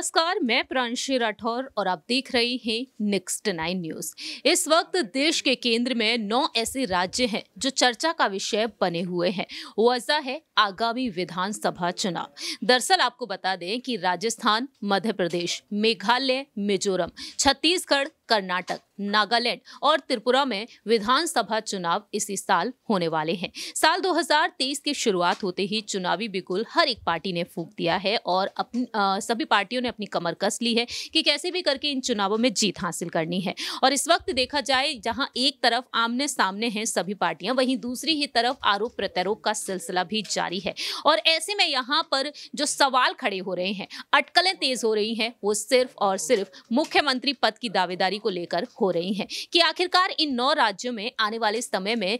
नमस्कार मैं प्रांशी राठौर और आप देख रहे हैं नेक्स्ट नाइन न्यूज इस वक्त देश के केंद्र में नौ ऐसे राज्य हैं जो चर्चा का विषय बने हुए हैं वजह है आगामी विधानसभा चुनाव दरअसल आपको बता दें कि राजस्थान मध्य प्रदेश मेघालय मिजोरम छत्तीसगढ़ कर्नाटक नागालैंड और त्रिपुरा में विधानसभा चुनाव इसी साल होने वाले हैं साल 2023 की शुरुआत होते ही चुनावी बिगुल हर एक पार्टी ने फूक दिया है और अपनी सभी पार्टियों ने अपनी कमर कस ली है कि कैसे भी करके इन चुनावों में जीत हासिल करनी है और इस वक्त देखा जाए जहां एक तरफ आमने सामने हैं सभी पार्टियां वहीं दूसरी ही तरफ आरोप प्रत्यारोप का सिलसिला भी जारी है और ऐसे में यहां पर जो सवाल खड़े हो रहे हैं अटकलें तेज हो रही हैं वो सिर्फ और सिर्फ मुख्यमंत्री पद की दावेदारी को लेकर हो रही हैं कि आखिरकार इन नौ राज्यों में आने वाले समय में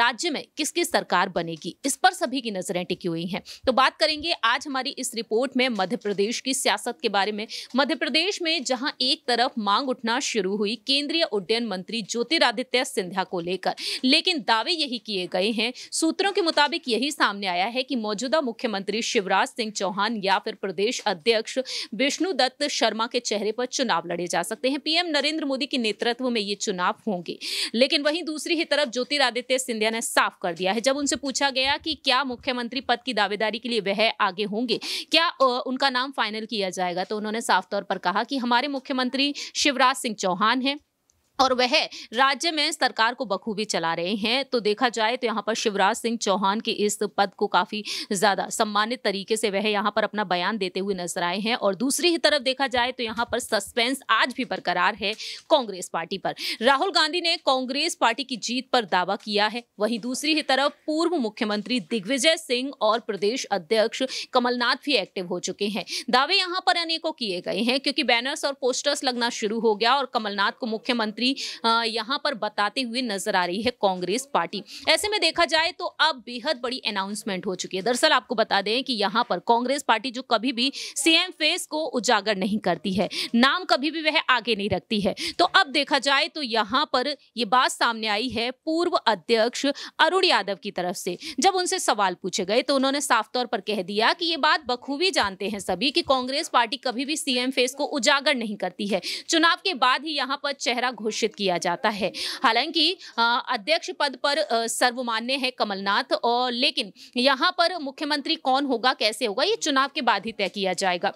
राज्य में किसकी सरकार बनेगी इस पर सभी की नजरें टिकी हुई हैं तो बात करेंगे आज हमारी इस रिपोर्ट में मध्य प्रदेश की सियासत सियासत के बारे में मध्य प्रदेश में जहां एक तरफ मांग उठना शुरू हुई केंद्रीय उड्डयन मंत्री ज्योतिरादित्य सिंधिया को लेकर लेकिन दावे यही किए गए हैं सूत्रों के मुताबिक यही सामने आया है कि मौजूदा मुख्यमंत्री शिवराज सिंह चौहान या फिर प्रदेश अध्यक्ष विष्णु दत्त शर्मा के चेहरे पर चुनाव लड़े जा सकते हैं पीएम नरेंद्र मोदी के नेतृत्व में ये चुनाव होंगे लेकिन वहीं दूसरी ही तरफ ज्योतिरादित्य सिंधिया ने साफ कर दिया है जब उनसे पूछा गया कि क्या मुख्यमंत्री पद की दावेदारी के लिए वह आगे होंगे क्या उनका नाम फाइनल किया जाएगा तो उन्होंने साफ तौर पर कहा कि हमारे मुख्यमंत्री शिवराज सिंह चौहान हैं और वह राज्य में सरकार को बखूबी चला रहे हैं तो देखा जाए तो यहाँ पर शिवराज सिंह चौहान के इस पद को काफ़ी ज़्यादा सम्मानित तरीके से वह यहाँ पर अपना बयान देते हुए नजर आए हैं और दूसरी ही तरफ देखा जाए तो यहाँ पर सस्पेंस आज भी बरकरार है कांग्रेस पार्टी पर राहुल गांधी ने कांग्रेस पार्टी की जीत पर दावा किया है वहीं दूसरी ही तरफ पूर्व मुख्यमंत्री दिग्विजय सिंह और प्रदेश अध्यक्ष कमलनाथ भी एक्टिव हो चुके हैं दावे यहाँ पर अनेकों किए गए हैं क्योंकि बैनर्स और पोस्टर्स लगना शुरू हो गया और कमलनाथ को मुख्यमंत्री बढ़ोतरी यहां पर बताते हुए नजर आ रही है कांग्रेस पार्टी ऐसे में देखा जाए तो अब बेहद बड़ी अनाउंसमेंट हो चुकी है दरअसल आपको बता दें कि यहां पर कांग्रेस पार्टी जो कभी भी सीएम फेस को उजागर नहीं करती है नाम कभी भी वह आगे नहीं रखती है तो अब देखा जाए तो यहां पर यह बात सामने आई है पूर्व अध्यक्ष अरुण यादव की तरफ से जब उनसे सवाल पूछे गए तो उन्होंने साफ तौर पर कह दिया कि यह बात बखूबी जानते हैं सभी कि कांग्रेस पार्टी कभी भी सीएम फेस को उजागर नहीं करती है चुनाव के बाद ही यहां पर चेहरा घोष घोषित किया जाता है हालांकि अध्यक्ष पद पर सर्वमान्य है कमलनाथ और लेकिन यहाँ पर मुख्यमंत्री कौन होगा कैसे होगा ये चुनाव के बाद ही तय किया जाएगा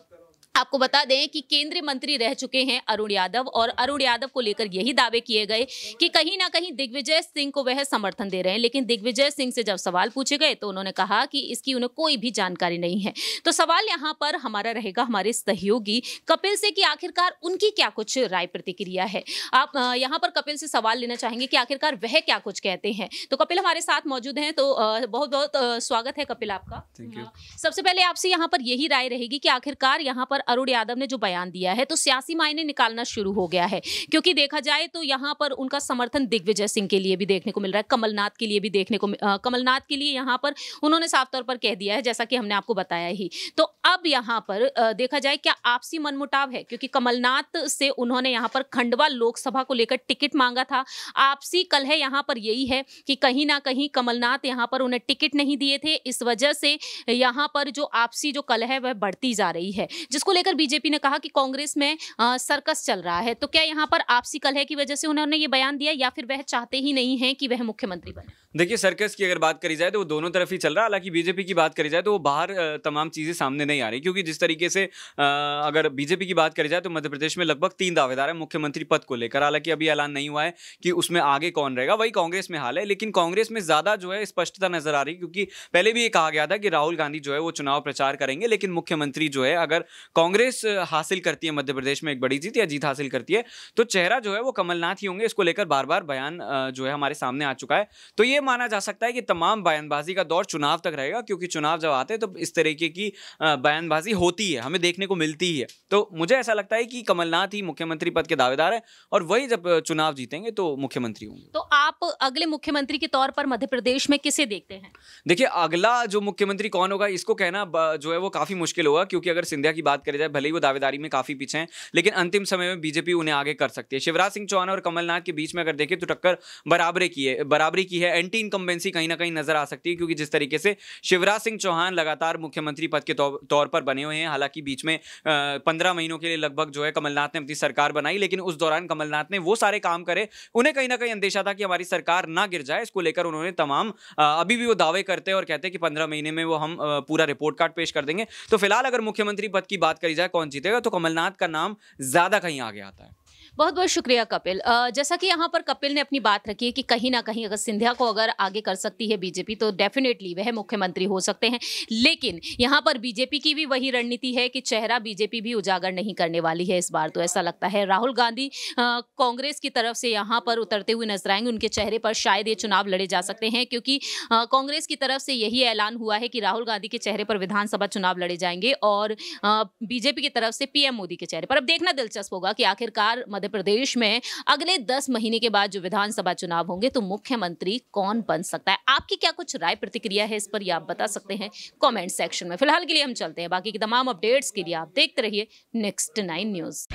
आपको बता दें कि केंद्रीय मंत्री रह चुके हैं अरुण यादव और अरुण यादव को लेकर यही दावे किए गए कि कहीं ना कहीं दिग्विजय सिंह को वह समर्थन दे रहे हैं लेकिन दिग्विजय सिंह से जब सवाल पूछे गए तो उन्होंने कहा कि इसकी उन्हें कोई भी जानकारी नहीं है तो सवाल यहाँ पर हमारा रहेगा हमारे सहयोगी कपिल से कि आखिरकार उनकी क्या कुछ राय प्रतिक्रिया है आप यहाँ पर कपिल से सवाल लेना चाहेंगे कि आखिरकार वह क्या कुछ कहते हैं तो कपिल हमारे साथ मौजूद हैं तो बहुत बहुत स्वागत है कपिल आपका हाँ। सबसे पहले आपसे यहाँ पर यही राय रहेगी कि आखिरकार यहाँ पर अरुण यादव ने जो बयान दिया है तो सियासी मायने निकालना शुरू हो गया है क्योंकि देखा जाए तो यहाँ पर उनका समर्थन दिग्विजय सिंह के लिए भी देखने को मिल रहा है कमलनाथ के लिए भी देखने को कमलनाथ के लिए यहाँ पर उन्होंने साफ तौर पर कह दिया है जैसा कि हमने आपको बताया ही तो अब यहाँ पर देखा जाए क्या आपसी मनमुटाव है क्योंकि कमलनाथ से उन्होंने यहाँ पर खंडवा लोकसभा को लेकर टिकट मांगा था आपसी कल है यहाँ पर यही है कि कहीं ना कहीं कमलनाथ यहाँ पर उन्हें टिकट नहीं दिए थे इस वजह से यहाँ पर जो आपसी जो कल है वह बढ़ती जा रही है जिसको इसको लेकर बीजेपी ने कहा कि कांग्रेस में आ, सर्कस चल रहा है तो क्या यहाँ पर आपसी कलह की वजह से उन्होंने ये बयान दिया या फिर वह चाहते ही नहीं है कि वह मुख्यमंत्री बने देखिए सर्कस की अगर बात करी जाए तो वो दोनों तरफ ही चल रहा है हालांकि बीजेपी की बात करी जाए तो वो बाहर तमाम चीज़ें सामने नहीं आ रही क्योंकि जिस तरीके से अगर बीजेपी की बात करी जाए तो मध्य प्रदेश में लगभग तीन दावेदार हैं मुख्यमंत्री पद को लेकर हालांकि अभी ऐलान नहीं हुआ है कि उसमें आगे कौन रहेगा वही कांग्रेस में हाल है लेकिन कांग्रेस में ज़्यादा जो है स्पष्टता नजर आ रही क्योंकि पहले भी ये कहा गया था कि राहुल गांधी जो है वो चुनाव प्रचार करेंगे लेकिन मुख्यमंत्री जो है अगर कांग्रेस हासिल करती है मध्य प्रदेश में एक बड़ी जीत या जीत हासिल करती है तो चेहरा जो है वो कमलनाथ ही होंगे इसको लेकर बार बार बयान जो है हमारे सामने आ चुका है तो ये माना जा सकता है कि तमाम बयानबाजी का दौर चुनाव तक रहेगा क्योंकि चुनाव जब आते हैं तो इस तरीके की बयानबाजी होती है हमें देखने को मिलती ही है तो मुझे ऐसा लगता है कि कमलनाथ ही मुख्यमंत्री पद के दावेदार है और वही जब चुनाव जीतेंगे तो मुख्यमंत्री होंगे तो आप आप अगले मुख्यमंत्री के तौर पर मध्य प्रदेश में किसे देखते हैं देखिए अगला जो मुख्यमंत्री कौन होगा इसको कहना जो है वो काफी मुश्किल होगा क्योंकि अगर सिंधिया की बात करी जाए भले ही वो दावेदारी में काफी पीछे हैं लेकिन अंतिम समय में बीजेपी उन्हें आगे कर सकती है शिवराज सिंह चौहान और कमलनाथ के बीच में अगर देखें तो टक्कर बराबरी की है बराबरी की है एंटी इनकम्बेंसी कहीं ना कहीं नजर आ सकती है क्योंकि जिस तरीके से शिवराज सिंह चौहान लगातार मुख्यमंत्री पद के तौर पर बने हुए हैं हालांकि बीच में पंद्रह महीनों के लिए लगभग जो है कमलनाथ ने अपनी सरकार बनाई लेकिन उस दौरान कमलनाथ ने वो सारे काम करे उन्हें कहीं ना कहीं अंदेशा था कि हमारी सरकार ना गिर जाए इसको लेकर उन्होंने तमाम अभी भी वो दावे करते हैं और कहते हैं कि पंद्रह महीने में वो हम पूरा रिपोर्ट कार्ड पेश कर देंगे तो फिलहाल अगर मुख्यमंत्री पद की बात करी जाए कौन जीतेगा तो कमलनाथ का नाम ज़्यादा कहीं आगे आता है बहुत बहुत शुक्रिया कपिल जैसा कि यहाँ पर कपिल ने अपनी बात रखी है कि कहीं ना कहीं अगर सिंधिया को अगर आगे कर सकती है बीजेपी तो डेफिनेटली वह मुख्यमंत्री हो सकते हैं लेकिन यहाँ पर बीजेपी की भी वही रणनीति है कि चेहरा बीजेपी भी उजागर नहीं करने वाली है इस बार तो ऐसा लगता है राहुल गांधी कांग्रेस की तरफ से यहाँ पर उतरते हुए नजर आएंगे उनके चेहरे पर शायद ये चुनाव लड़े जा सकते हैं क्योंकि कांग्रेस की तरफ से यही ऐलान हुआ है कि राहुल गांधी के चेहरे पर विधानसभा चुनाव लड़े जाएंगे और बीजेपी की तरफ से पीएम मोदी के चेहरे पर अब देखना दिलचस्प होगा कि आखिरकार मध्य प्रदेश में अगले दस महीने के बाद जो विधानसभा चुनाव होंगे तो मुख्यमंत्री कौन बन सकता है आपकी क्या कुछ राय प्रतिक्रिया है इस पर आप बता सकते हैं कॉमेंट सेक्शन में फिलहाल के लिए हम चलते हैं बाकी तमाम अपडेट्स के लिए आप देखते रहिए नेक्स्ट नाइन न्यूज़